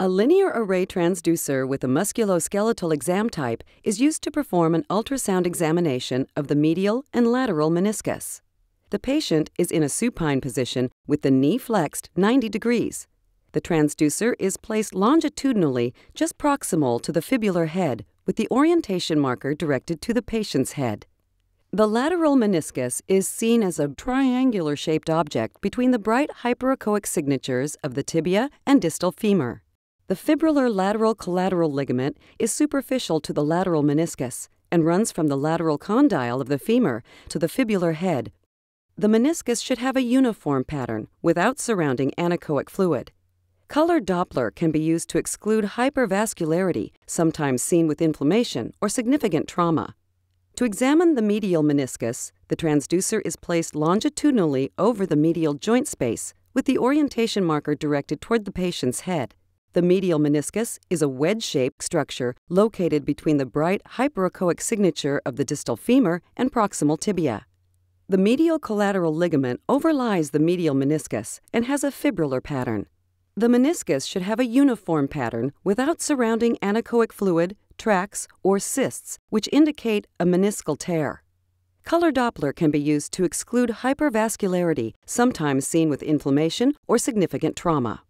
A linear array transducer with a musculoskeletal exam type is used to perform an ultrasound examination of the medial and lateral meniscus. The patient is in a supine position with the knee flexed 90 degrees. The transducer is placed longitudinally just proximal to the fibular head with the orientation marker directed to the patient's head. The lateral meniscus is seen as a triangular shaped object between the bright hyperechoic signatures of the tibia and distal femur. The fibrillar lateral collateral ligament is superficial to the lateral meniscus and runs from the lateral condyle of the femur to the fibular head. The meniscus should have a uniform pattern without surrounding anechoic fluid. Color Doppler can be used to exclude hypervascularity, sometimes seen with inflammation or significant trauma. To examine the medial meniscus, the transducer is placed longitudinally over the medial joint space with the orientation marker directed toward the patient's head. The medial meniscus is a wedge-shaped structure located between the bright hyperochoic signature of the distal femur and proximal tibia. The medial collateral ligament overlies the medial meniscus and has a fibrillar pattern. The meniscus should have a uniform pattern without surrounding anechoic fluid, tracts, or cysts, which indicate a meniscal tear. Color Doppler can be used to exclude hypervascularity, sometimes seen with inflammation or significant trauma.